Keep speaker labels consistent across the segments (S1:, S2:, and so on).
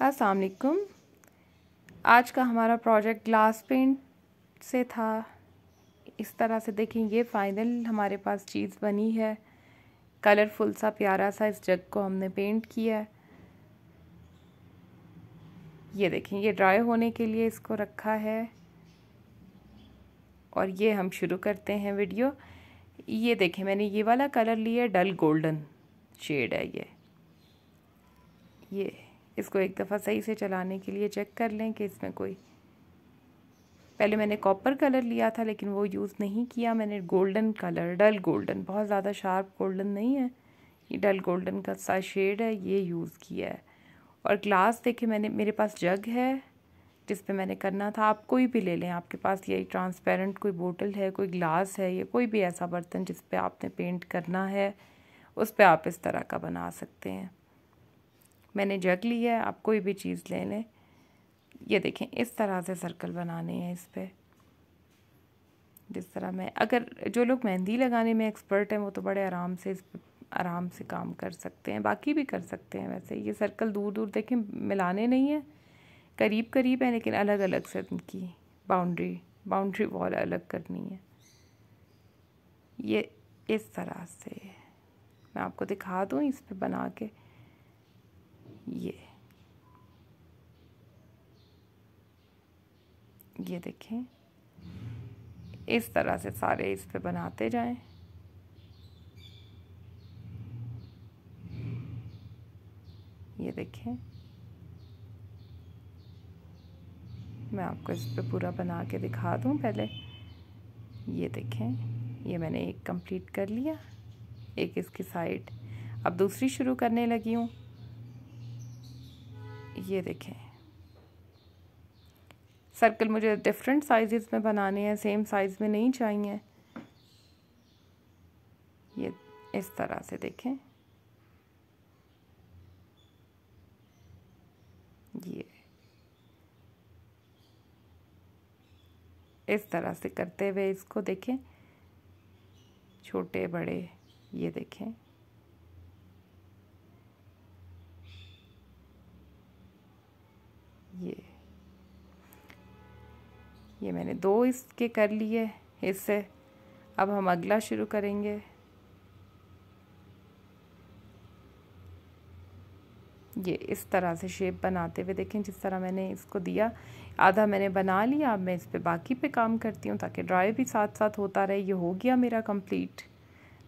S1: असलकुम आज का हमारा प्रोजेक्ट ग्लास पेंट से था इस तरह से देखें ये फाइनल हमारे पास चीज़ बनी है कलरफुल सा प्यारा सा इस जग को हमने पेंट किया है ये देखें ये ड्राई होने के लिए इसको रखा है और ये हम शुरू करते हैं वीडियो ये देखें मैंने ये वाला कलर लिया डल गोल्डन शेड है ये ये इसको एक दफ़ा सही से चलाने के लिए चेक कर लें कि इसमें कोई पहले मैंने कॉपर कलर लिया था लेकिन वो यूज़ नहीं किया मैंने गोल्डन कलर डल गोल्डन बहुत ज़्यादा शार्प गोल्डन नहीं है ये डल गोल्डन का सा शेड है ये यूज़ किया है और ग्लास देखे मैंने मेरे पास जग है जिस पे मैंने करना था आप कोई भी ले लें आपके पास ये ट्रांसपेरेंट कोई बोतल है कोई ग्लास है या कोई भी ऐसा बर्तन जिस पे आपने पेंट करना है उस पर आप इस तरह का बना सकते हैं मैंने जग ली है आप कोई भी चीज़ ले लें ये देखें इस तरह से सर्कल बनाने हैं इस पर जिस तरह मैं अगर जो लोग मेहंदी लगाने में एक्सपर्ट हैं वो तो बड़े आराम से इस पर आराम से काम कर सकते हैं बाकी भी कर सकते हैं वैसे ये सर्कल दूर दूर देखें मिलाने नहीं है करीब करीब है लेकिन अलग अलग से इनकी बाउंड्री बाउंड्री वॉल अलग करनी है ये इस तरह से मैं आपको दिखा दूँ इस पर बना के ये ये देखें इस तरह से सारे इस पे बनाते जाएं ये देखें मैं आपको इस पे पूरा बना के दिखा दूं पहले ये देखें ये मैंने एक कंप्लीट कर लिया एक इसकी साइड अब दूसरी शुरू करने लगी हूँ ये देखें सर्कल मुझे डिफरेंट साइज़ में बनाने हैं सेम साइज़ में नहीं चाहिए ये इस तरह से देखें ये इस तरह से करते हुए इसको देखें छोटे बड़े ये देखें ये ये मैंने दो इसके कर लिए इससे अब हम अगला शुरू करेंगे ये इस तरह से शेप बनाते हुए देखें जिस तरह मैंने इसको दिया आधा मैंने बना लिया अब मैं इस पे बाकी पे काम करती हूँ ताकि ड्राई भी साथ साथ होता रहे ये हो गया मेरा कंप्लीट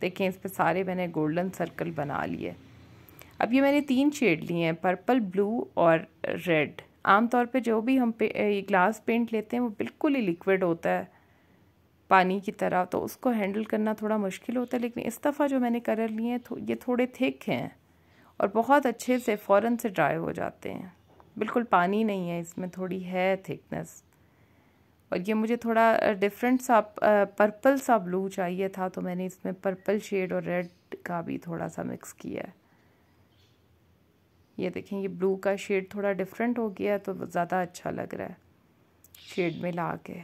S1: देखें इस पे सारे मैंने गोल्डन सर्कल बना लिए अब ये मैंने तीन शेड लिए हैं पर्पल ब्लू और रेड आमतौर पे जो भी हम पे ग्लास पेंट लेते हैं वो बिल्कुल ही लिक्विड होता है पानी की तरह तो उसको हैंडल करना थोड़ा मुश्किल होता है लेकिन इस दफ़ा जो मैंने कलर लिए हैं तो ये थोड़े थिक हैं और बहुत अच्छे से फ़ौर से ड्राई हो जाते हैं बिल्कुल पानी नहीं है इसमें थोड़ी है थिकनेस और ये मुझे थोड़ा डिफरेंट सा पर्पल सा ब्लू चाहिए था तो मैंने इसमें पर्पल शेड और रेड का भी थोड़ा सा मिक्स किया है ये देखें ये ब्लू का शेड थोड़ा डिफरेंट हो गया तो ज़्यादा अच्छा लग रहा है शेड में ला के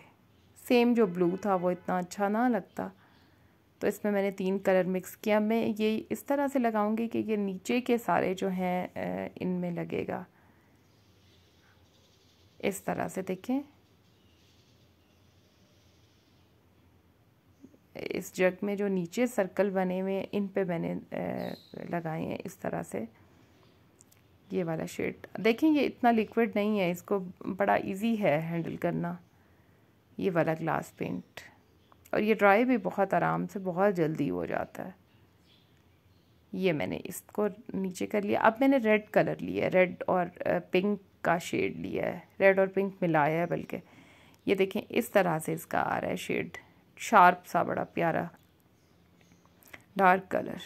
S1: सेम जो ब्लू था वो इतना अच्छा ना लगता तो इसमें मैंने तीन कलर मिक्स किया मैं ये इस तरह से लगाऊंगी कि ये नीचे के सारे जो हैं इनमें लगेगा इस तरह से देखें इस जग में जो नीचे सर्कल बने हुए इन पे मैंने लगाए हैं इस तरह से ये वाला शेड देखें ये इतना लिक्विड नहीं है इसको बड़ा इजी है हैंडल करना ये वाला ग्लास पेंट और ये ड्राई भी बहुत आराम से बहुत जल्दी हो जाता है ये मैंने इसको नीचे कर लिया अब मैंने रेड कलर लिया है रेड और पिंक का शेड लिया है रेड और पिंक मिलाया है बल्कि ये देखें इस तरह से इसका आ रहा है शेड शार्प सा बड़ा प्यारा डार्क कलर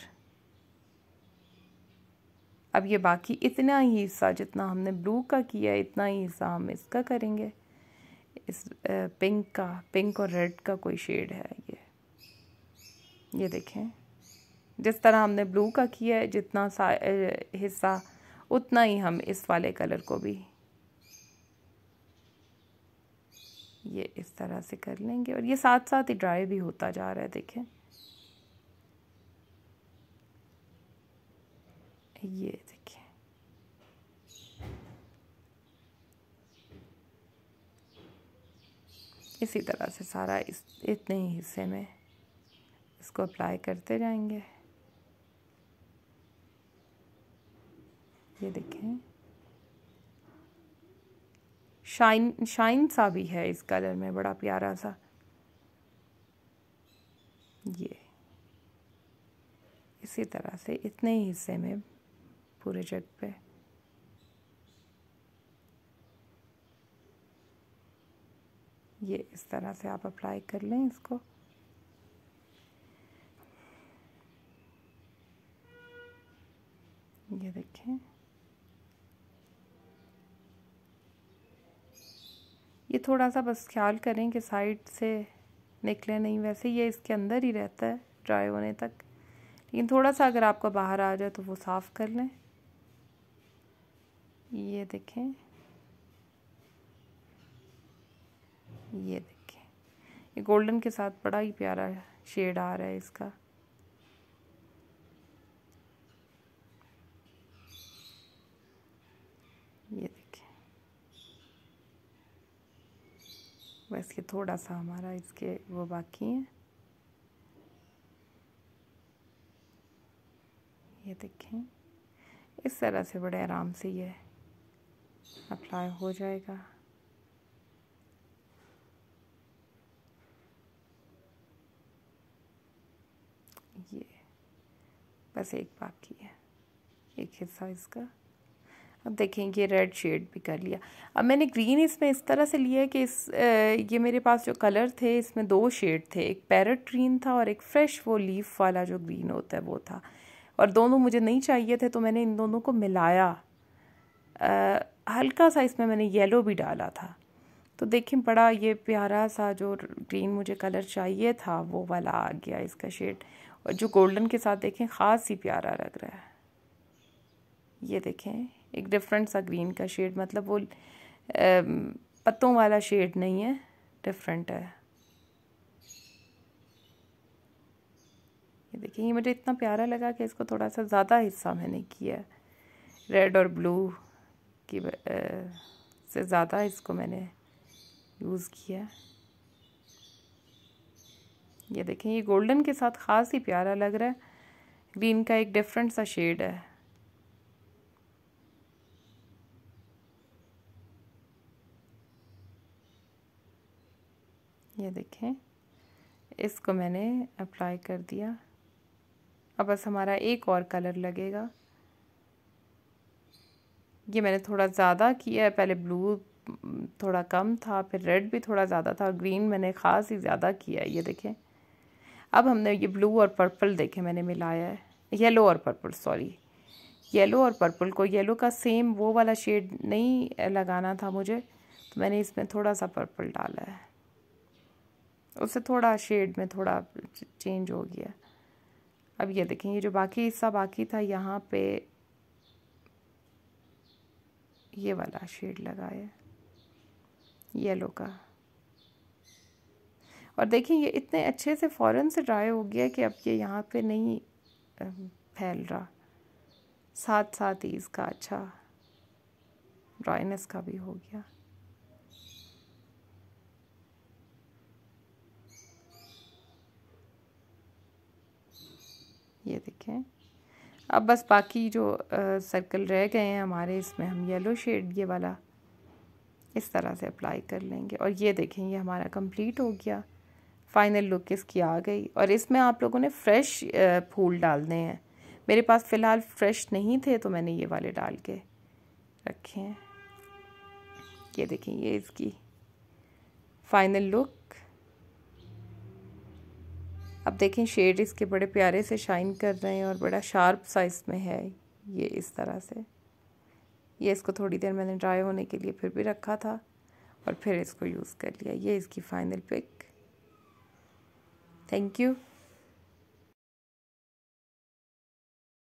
S1: अब ये बाकी इतना ही हिस्सा जितना हमने ब्लू का किया है इतना ही हिस्सा हम इसका करेंगे इस पिंक का पिंक और रेड का कोई शेड है ये ये देखें जिस तरह हमने ब्लू का किया है जितना सा हिस्सा उतना ही हम इस वाले कलर को भी ये इस तरह से कर लेंगे और ये साथ साथ ही ड्राई भी होता जा रहा है देखें ये देखिए इसी तरह से सारा इस इतने ही हिस्से में इसको अप्लाई करते जाएंगे ये देखें शाइन शाइन सा भी है इस कलर में बड़ा प्यारा सा ये इसी तरह से इतने ही हिस्से में पूरे जग पे ये इस तरह से आप अप्लाई कर लें इसको ये देखें ये थोड़ा सा बस ख्याल करें कि साइड से निकले नहीं वैसे ये इसके अंदर ही रहता है ड्राई होने तक लेकिन थोड़ा सा अगर आपका बाहर आ जाए तो वो साफ़ कर लें ये देखें ये देखें ये गोल्डन के साथ बड़ा ही प्यारा शेड आ रहा है इसका ये देखें बस ये थोड़ा सा हमारा इसके वो बाकी हैं ये देखें इस तरह से बड़े आराम से ये अप्लाई हो जाएगा ये बस एक बाकी है एक हिस्सा इसका अब देखें ये रेड शेड भी कर लिया अब मैंने ग्रीन इसमें इस तरह से लिया कि इस ये मेरे पास जो कलर थे इसमें दो शेड थे एक पैरट ग्रीन था और एक फ्रेश वो लीफ वाला जो ग्रीन होता है वो था और दोनों मुझे नहीं चाहिए थे तो मैंने इन दोनों को मिलाया हल्का सा इसमें मैंने येलो भी डाला था तो देखिए बड़ा ये प्यारा सा जो ग्रीन मुझे कलर चाहिए था वो वाला आ गया इसका शेड और जो गोल्डन के साथ देखें ख़ास ही प्यारा लग रहा है ये देखें एक डिफरेंट सा ग्रीन का शेड मतलब वो पत्तों वाला शेड नहीं है डिफरेंट है ये देखिए ये मुझे इतना प्यारा लगा कि इसको थोड़ा सा ज़्यादा हिस्सा मैंने किया रेड और ब्लू की से ज़्यादा इसको मैंने यूज़ किया ये देखें ये गोल्डन के साथ ख़ास ही प्यारा लग रहा है ग्रीन का एक डिफरेंट सा शेड है ये देखें इसको मैंने अप्लाई कर दिया अब बस हमारा एक और कलर लगेगा ये मैंने थोड़ा ज़्यादा किया है पहले ब्लू थोड़ा कम था फिर रेड भी थोड़ा ज़्यादा था ग्रीन मैंने ख़ास ही ज़्यादा किया है ये देखें अब हमने ये ब्लू और पर्पल देखें मैंने मिलाया है येलो और पर्पल सॉरी येलो और पर्पल को येलो का सेम वो वाला शेड नहीं लगाना था मुझे तो मैंने इसमें थोड़ा सा पर्पल डाला है उससे थोड़ा शेड में थोड़ा चेंज हो गया अब ये देखें ये जो बाकी हिस्सा बाकी था यहाँ पे ये वाला शेड लगाया येलो का और देखिए ये इतने अच्छे से फ़ौरन से ड्राई हो गया कि अब ये यहाँ पे नहीं फैल रहा साथ साथ ही इसका अच्छा ड्राइनेस का भी हो गया ये देखें अब बस बाकी जो सर्कल रह गए हैं हमारे इसमें हम येलो शेड ये वाला इस तरह से अप्लाई कर लेंगे और ये देखें ये हमारा कंप्लीट हो गया फाइनल लुक इसकी आ गई और इसमें आप लोगों ने फ्रेश फूल डालने हैं मेरे पास फ़िलहाल फ्रेश नहीं थे तो मैंने ये वाले डाल के रखे हैं ये देखें ये इसकी फाइनल लुक अब देखें शेड इसके बड़े प्यारे से शाइन कर रहे हैं और बड़ा शार्प साइज़ में है ये इस तरह से ये इसको थोड़ी देर मैंने ड्राई होने के लिए फिर भी रखा था और फिर इसको यूज़ कर लिया ये इसकी फ़ाइनल पिक थैंक यू